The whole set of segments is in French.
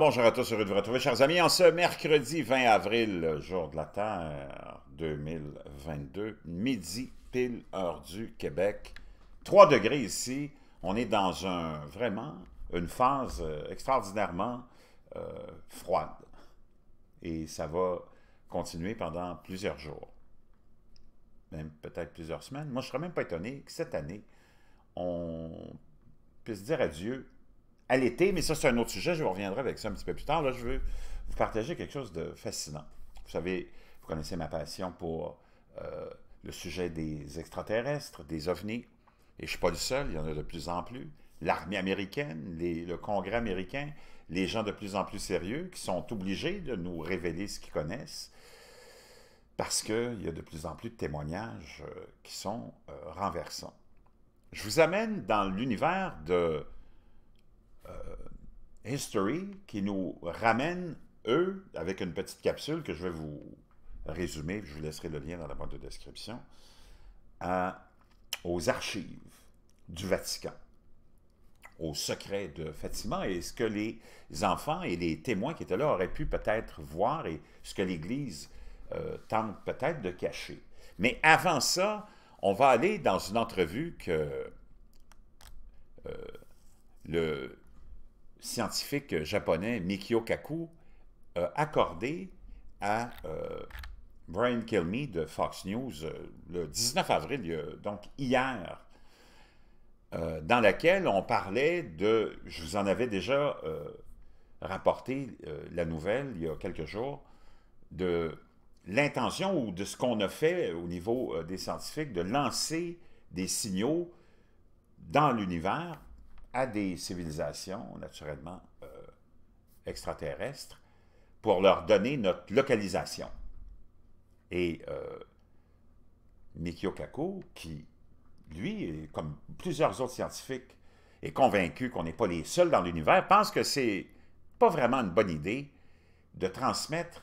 bonjour à tous, heureux de vous retrouver, chers amis, en ce mercredi 20 avril, jour de la Terre 2022, midi pile heure du Québec. 3 degrés ici, on est dans un, vraiment, une phase euh, extraordinairement euh, froide. Et ça va continuer pendant plusieurs jours, même peut-être plusieurs semaines. Moi, je ne serais même pas étonné que cette année, on puisse dire adieu à l'été, mais ça, c'est un autre sujet. Je reviendrai avec ça un petit peu plus tard. Là, je veux vous partager quelque chose de fascinant. Vous savez, vous connaissez ma passion pour euh, le sujet des extraterrestres, des ovnis. Et je ne suis pas le seul, il y en a de plus en plus. L'armée américaine, le Congrès américain, les gens de plus en plus sérieux qui sont obligés de nous révéler ce qu'ils connaissent parce qu'il y a de plus en plus de témoignages euh, qui sont euh, renversants. Je vous amène dans l'univers de History qui nous ramène, eux, avec une petite capsule que je vais vous résumer, je vous laisserai le lien dans la boîte de description, aux archives du Vatican, aux secrets de Fatima et ce que les enfants et les témoins qui étaient là auraient pu peut-être voir et ce que l'Église euh, tente peut-être de cacher. Mais avant ça, on va aller dans une entrevue que euh, le scientifique japonais Mikio Kaku euh, accordé à euh, Brian Kilmeade de Fox News euh, le 19 avril, donc hier, dans laquelle on parlait de, je vous en avais déjà rapporté la nouvelle il y a quelques jours, de l'intention ou de ce qu'on a fait au niveau des scientifiques de lancer des signaux dans l'univers à des civilisations, naturellement euh, extraterrestres, pour leur donner notre localisation. Et euh, Mikio Kaku, qui, lui, comme plusieurs autres scientifiques, est convaincu qu'on n'est pas les seuls dans l'univers, pense que c'est pas vraiment une bonne idée de transmettre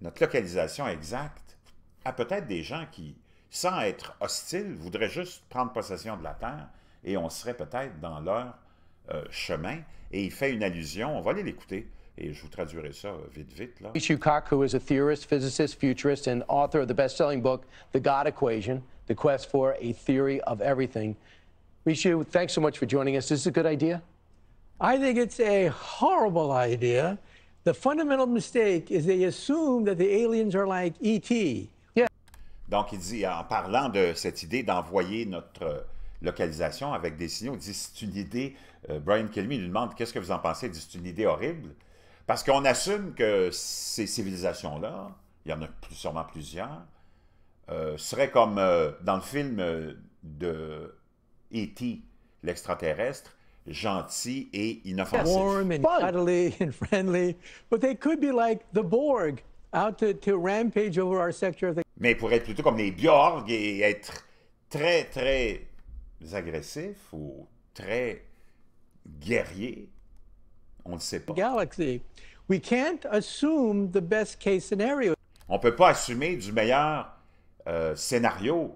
notre localisation exacte à peut-être des gens qui, sans être hostiles, voudraient juste prendre possession de la Terre et on serait peut-être dans leur euh, chemin. Et il fait une allusion, on va aller l'écouter. Et je vous traduirai ça euh, vite, vite. Là. Hitchcock, qui is a theorist, physicist, futurist, and author of the best-selling book, The God Equation, The Quest for a Theory of Everything. Michu, thanks so much for joining us. Is this a good idea? I think it's a horrible idea. The fundamental mistake is they assume that the aliens are like E.T. Donc, il dit, en parlant de cette idée d'envoyer notre euh, localisation avec des signaux. dit c'est une idée. Brian Kelly lui demande qu'est-ce que vous en pensez. Il dit c'est une idée horrible. Parce qu'on assume que ces civilisations-là, il y en a plus, sûrement plusieurs, euh, seraient comme euh, dans le film euh, de E.T., l'extraterrestre, gentil et inoffensifs. Mais pour être plutôt comme les Borg et être très, très agressifs ou très guerriers, On ne sait pas. On ne peut pas assumer du meilleur euh, scénario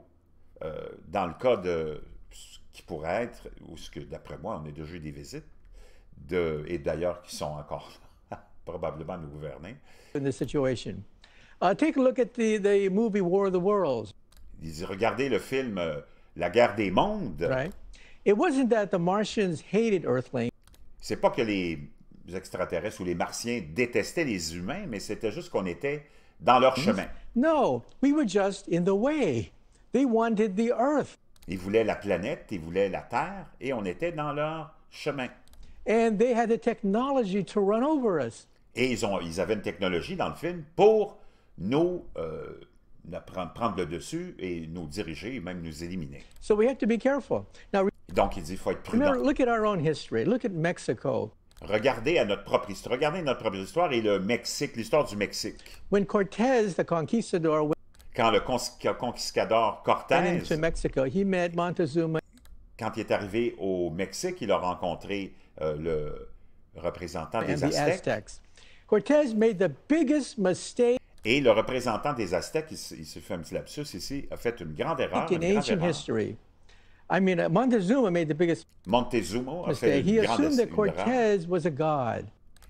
euh, dans le cas de ce qui pourrait être, ou ce que d'après moi, on est déjà des visites, de, et d'ailleurs qui sont encore probablement nous gouverner. In situation. Uh, take a look at the, the movie War of the Worlds. Regardez le film euh, la guerre des mondes. C'est pas que les extraterrestres ou les martiens détestaient les humains, mais c'était juste qu'on était dans leur chemin. No, we Ils voulaient la planète, ils voulaient la terre et on était dans leur chemin. Et ils, avaient une technologie dans le film pour nous euh, prendre le dessus et nous diriger et même nous éliminer. Donc, il dit, il faut être prudent. Regardez à notre propre histoire. Regardez notre propre histoire et le Mexique, l'histoire du Mexique. quand le conquistador Cortés, quand il est arrivé au Mexique, il a rencontré euh, le représentant des Aztèques. a Cortez made the biggest mistake. Et le représentant des Aztèques, il, il s'est fait un petit lapsus ici, a fait une grande erreur. Une grande erreur. History. I mean, uh, Montezuma made the biggest Montezuma a fait une grande erreur.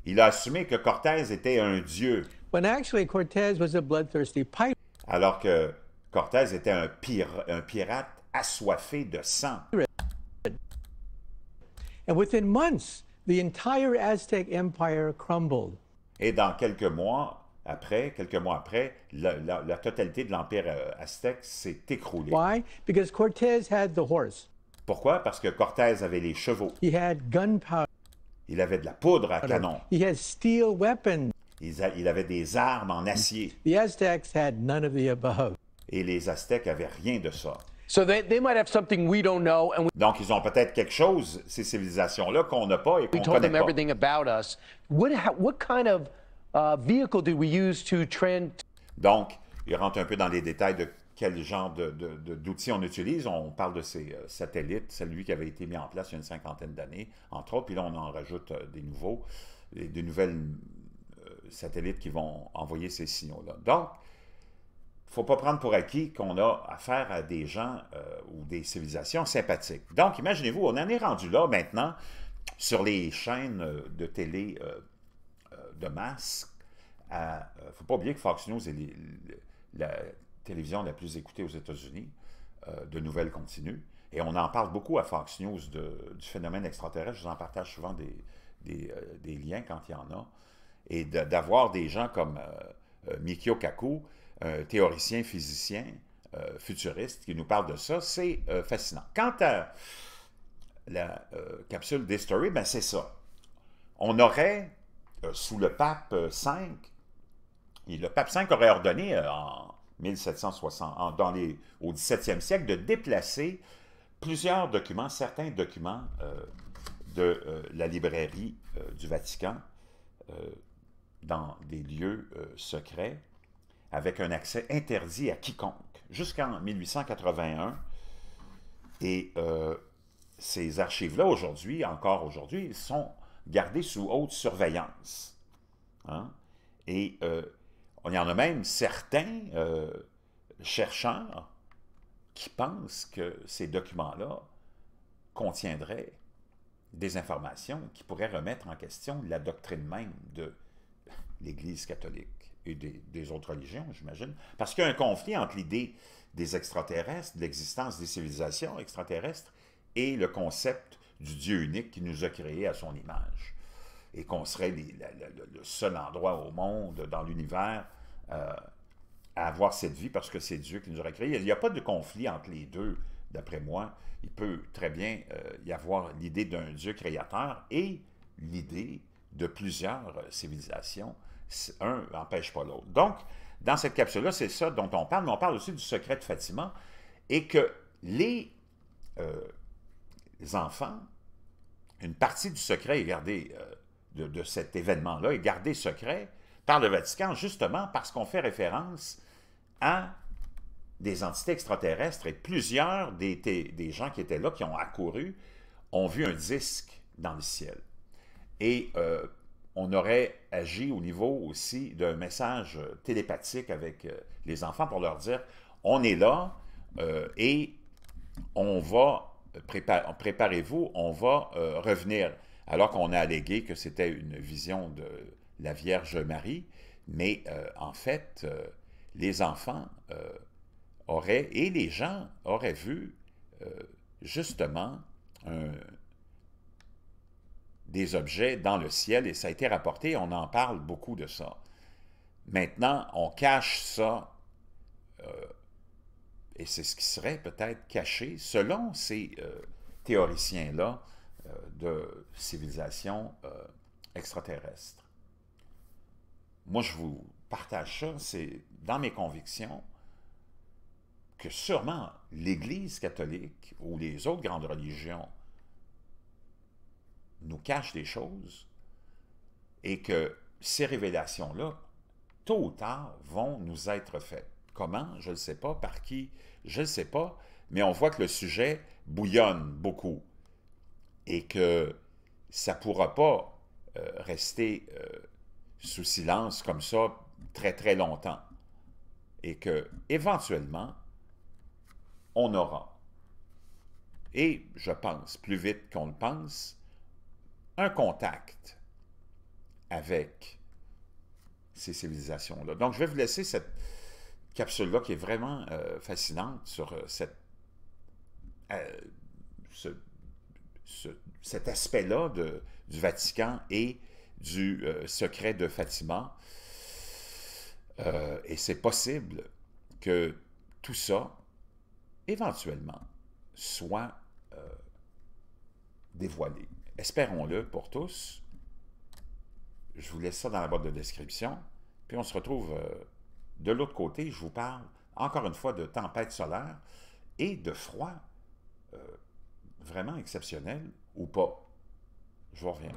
Il a assumé que Cortés était un dieu. When actually Cortés was a bloodthirsty pirate. Alors que Cortés était un, pir un pirate assoiffé de sang. And within months, the entire Aztec empire crumbled. Et dans quelques mois, après, quelques mois après, la, totalité de l'empire euh, aztèque s'est écroulée. Pourquoi? Parce que Cortés avait les chevaux. Il avait de la poudre à canon. Il, avait des armes en acier. Et les Aztèques avaient rien de ça. Donc ils ont peut-être quelque chose ces civilisations là qu'on n'a pas et qu'on connaît pas. Euh, Donc, il rentre un peu dans les détails de quel genre d'outils on utilise. On parle de ces euh, satellites, celui qui avait été mis en place il y a une cinquantaine d'années, entre autres, puis là, on en rajoute euh, des nouveaux, des nouvelles satellites qui vont envoyer ces signaux-là. Donc, il ne faut pas prendre pour acquis qu'on a affaire à des gens ou des civilisations sympathiques. Donc, imaginez-vous, on en est rendu là maintenant sur les chaînes de télé de masques Il ne euh, faut pas oublier que Fox News est la télévision la plus écoutée aux États-Unis, euh, de nouvelles continues. Et on en parle beaucoup à Fox News du phénomène extraterrestre. Je vous en partage souvent des, euh, liens quand il y en a. Et d'avoir des gens comme euh, Mikio Kaku, un théoricien, physicien, futuriste, qui nous parle de ça, c'est fascinant. Quant à la capsule d'History, ben c'est ça. On aurait euh, sous le pape V. Euh, Et le pape V aurait ordonné euh, en 1760, au 17e siècle, de déplacer plusieurs documents, certains documents de la librairie du Vatican dans des lieux secrets avec un accès interdit à quiconque jusqu'en 1881. Et ces archives-là, aujourd'hui, encore aujourd'hui, sont gardés sous haute surveillance. Hein? Et euh, on y en a même certains euh, chercheurs qui pensent que ces documents-là contiendraient des informations qui pourraient remettre en question la doctrine même de l'Église catholique et des, des autres religions, j'imagine. Parce qu'il y a un conflit entre l'idée des extraterrestres, l'existence des civilisations extraterrestres, et le concept du Dieu unique qui nous a créés à son image. Et qu'on serait le seul endroit au monde, dans l'univers, euh, à avoir cette vie parce que c'est Dieu qui nous aurait créés. Il n'y a pas de conflit entre les deux, d'après moi. Il peut très bien euh, y avoir l'idée d'un Dieu créateur et l'idée de plusieurs euh, civilisations. Un n'empêche pas l'autre. Donc, dans cette capsule-là, c'est ça dont on parle, mais on parle aussi du secret de Fatima et que les enfants, une partie du secret est gardée, euh, de, cet événement-là est gardée secret par le Vatican, justement parce qu'on fait référence à des entités extraterrestres et plusieurs des, des, gens qui étaient là, qui ont accouru, ont vu un disque dans le ciel. Et euh, on aurait agi au niveau aussi d'un message télépathique avec euh, les enfants pour leur dire on est là et on va préparez-vous, on va euh, revenir. Alors qu'on a allégué que c'était une vision de la Vierge Marie, mais euh, en fait, euh, les enfants auraient, et les gens auraient vu justement des objets dans le ciel, et ça a été rapporté, on en parle beaucoup de ça. Maintenant, on cache ça et c'est ce qui serait peut-être caché, selon ces euh, théoriciens-là, euh, de civilisation euh, extraterrestre. Moi, je vous partage ça, c'est dans mes convictions que sûrement l'Église catholique ou les autres grandes religions nous cachent des choses et que ces révélations-là, tôt ou tard, vont nous être faites. Comment? Je ne sais pas. Par qui? Je ne sais pas. Mais on voit que le sujet bouillonne beaucoup et que ça ne pourra pas euh, rester euh, sous silence comme ça très, très longtemps. Et que, éventuellement, on aura, et je pense, plus vite qu'on le pense, un contact avec ces civilisations-là. Donc, je vais vous laisser cette, capsule-là qui est vraiment euh, fascinante sur euh, cette, euh, cet aspect-là du Vatican et du secret de Fatima. et c'est possible que tout ça, éventuellement, soit dévoilé. Espérons-le pour tous. Je vous laisse ça dans la boîte de description. Puis on se retrouve de l'autre côté, je vous parle encore une fois de tempête solaire et de froid euh, vraiment exceptionnel ou pas. Je vous reviens.